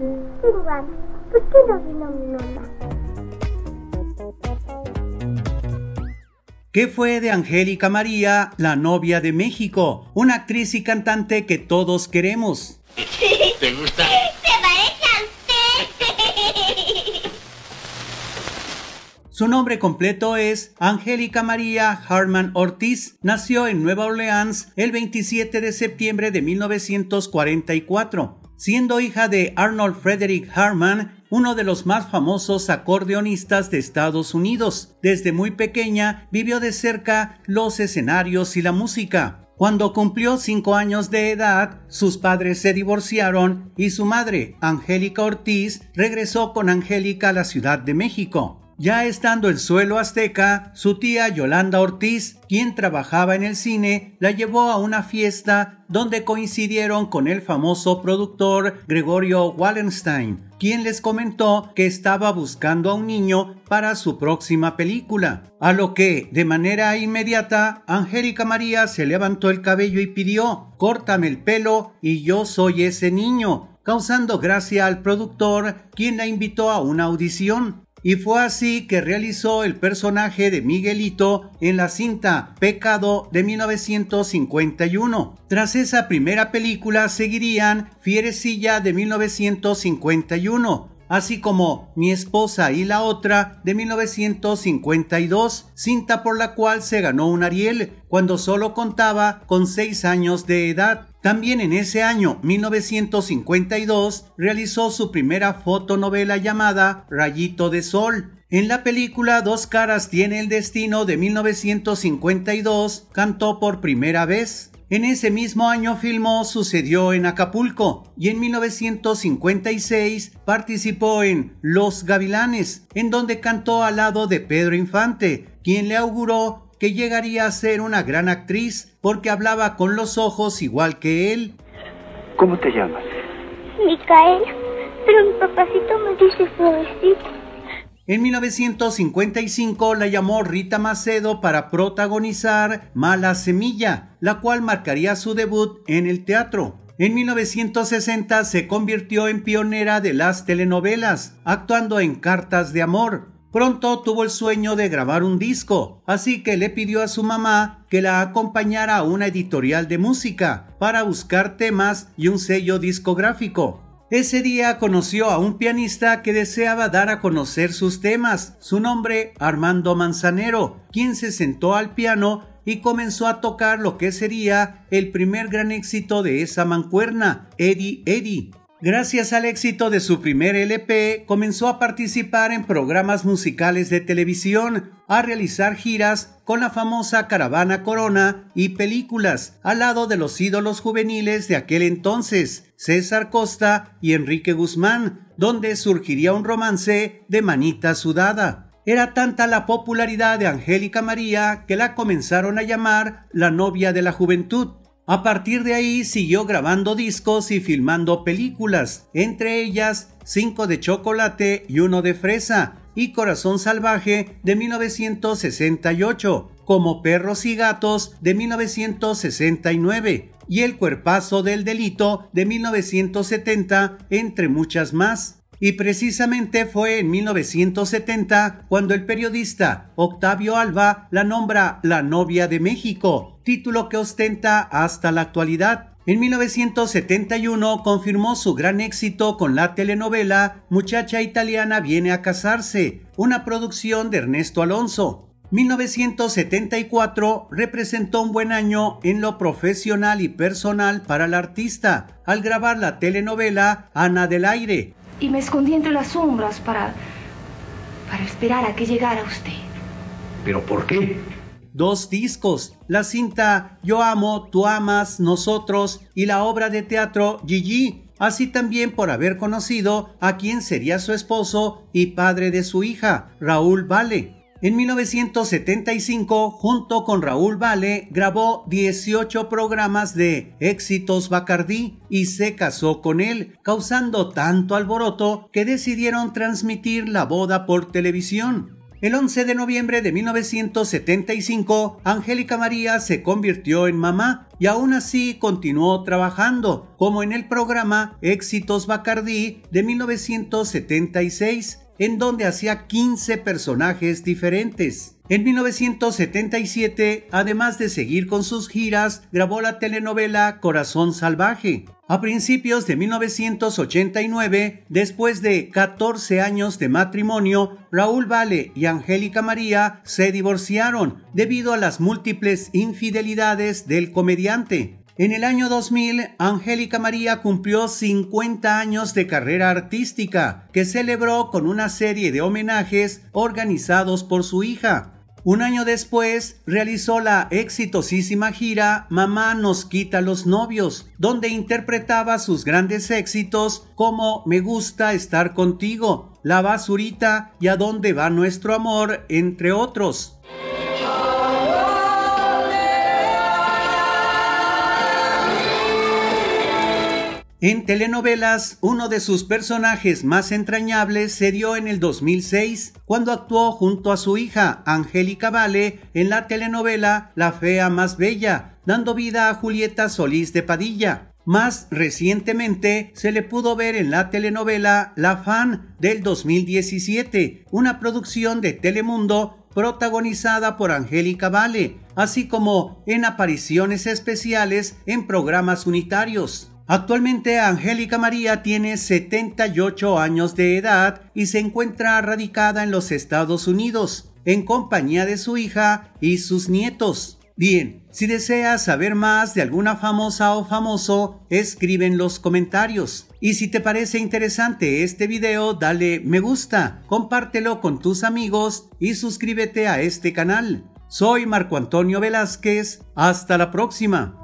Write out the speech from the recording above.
qué mi ¿Qué fue de Angélica María, la novia de México? Una actriz y cantante que todos queremos. ¿Te gusta? ¡Se parece Su nombre completo es Angélica María Harman Ortiz. Nació en Nueva Orleans el 27 de septiembre de 1944 siendo hija de Arnold Frederick Harman, uno de los más famosos acordeonistas de Estados Unidos. Desde muy pequeña vivió de cerca los escenarios y la música. Cuando cumplió 5 años de edad, sus padres se divorciaron y su madre, Angélica Ortiz, regresó con Angélica a la Ciudad de México. Ya estando en suelo azteca, su tía Yolanda Ortiz, quien trabajaba en el cine, la llevó a una fiesta donde coincidieron con el famoso productor Gregorio Wallenstein, quien les comentó que estaba buscando a un niño para su próxima película. A lo que, de manera inmediata, Angélica María se levantó el cabello y pidió, córtame el pelo y yo soy ese niño, causando gracia al productor, quien la invitó a una audición. Y fue así que realizó el personaje de Miguelito en la cinta Pecado de 1951. Tras esa primera película seguirían Fierecilla de 1951, así como Mi esposa y la otra de 1952, cinta por la cual se ganó un Ariel cuando solo contaba con 6 años de edad. También en ese año, 1952, realizó su primera fotonovela llamada Rayito de Sol. En la película Dos caras tiene el destino de 1952, cantó por primera vez. En ese mismo año filmó Sucedió en Acapulco y en 1956 participó en Los Gavilanes, en donde cantó al lado de Pedro Infante, quien le auguró que llegaría a ser una gran actriz porque hablaba con los ojos igual que él. ¿Cómo te llamas? Micaela, pero mi papacito me dice En 1955 la llamó Rita Macedo para protagonizar Mala Semilla, la cual marcaría su debut en el teatro. En 1960 se convirtió en pionera de las telenovelas, actuando en Cartas de Amor, Pronto tuvo el sueño de grabar un disco, así que le pidió a su mamá que la acompañara a una editorial de música para buscar temas y un sello discográfico. Ese día conoció a un pianista que deseaba dar a conocer sus temas, su nombre Armando Manzanero, quien se sentó al piano y comenzó a tocar lo que sería el primer gran éxito de esa mancuerna, Eddie Eddie. Gracias al éxito de su primer LP, comenzó a participar en programas musicales de televisión, a realizar giras con la famosa Caravana Corona y películas, al lado de los ídolos juveniles de aquel entonces, César Costa y Enrique Guzmán, donde surgiría un romance de manita sudada. Era tanta la popularidad de Angélica María que la comenzaron a llamar la novia de la juventud. A partir de ahí siguió grabando discos y filmando películas, entre ellas Cinco de chocolate y uno de fresa y Corazón Salvaje de 1968, como Perros y Gatos de 1969 y El Cuerpazo del Delito de 1970, entre muchas más. Y precisamente fue en 1970 cuando el periodista Octavio Alba la nombra la novia de México, título que ostenta hasta la actualidad. En 1971 confirmó su gran éxito con la telenovela Muchacha italiana viene a casarse, una producción de Ernesto Alonso. 1974 representó un buen año en lo profesional y personal para la artista al grabar la telenovela Ana del Aire, y me escondí entre las sombras para... para esperar a que llegara usted. ¿Pero por qué? Dos discos, la cinta Yo amo, tú amas, nosotros y la obra de teatro Gigi, así también por haber conocido a quien sería su esposo y padre de su hija, Raúl Vale. En 1975, junto con Raúl Vale, grabó 18 programas de éxitos Bacardí y se casó con él, causando tanto alboroto que decidieron transmitir la boda por televisión. El 11 de noviembre de 1975, Angélica María se convirtió en mamá y aún así continuó trabajando, como en el programa Éxitos Bacardí de 1976, en donde hacía 15 personajes diferentes. En 1977, además de seguir con sus giras, grabó la telenovela Corazón Salvaje. A principios de 1989, después de 14 años de matrimonio, Raúl Vale y Angélica María se divorciaron debido a las múltiples infidelidades del comediante en el año 2000, Angélica María cumplió 50 años de carrera artística, que celebró con una serie de homenajes organizados por su hija. Un año después, realizó la exitosísima gira Mamá nos quita los novios, donde interpretaba sus grandes éxitos como Me gusta estar contigo, La basurita y A dónde va nuestro amor, entre otros. En telenovelas, uno de sus personajes más entrañables se dio en el 2006, cuando actuó junto a su hija, Angélica Vale, en la telenovela La Fea Más Bella, dando vida a Julieta Solís de Padilla. Más recientemente se le pudo ver en la telenovela La Fan del 2017, una producción de Telemundo protagonizada por Angélica Vale, así como en apariciones especiales en programas unitarios. Actualmente Angélica María tiene 78 años de edad y se encuentra radicada en los Estados Unidos, en compañía de su hija y sus nietos. Bien, si deseas saber más de alguna famosa o famoso, escribe en los comentarios. Y si te parece interesante este video, dale me gusta, compártelo con tus amigos y suscríbete a este canal. Soy Marco Antonio Velázquez, hasta la próxima.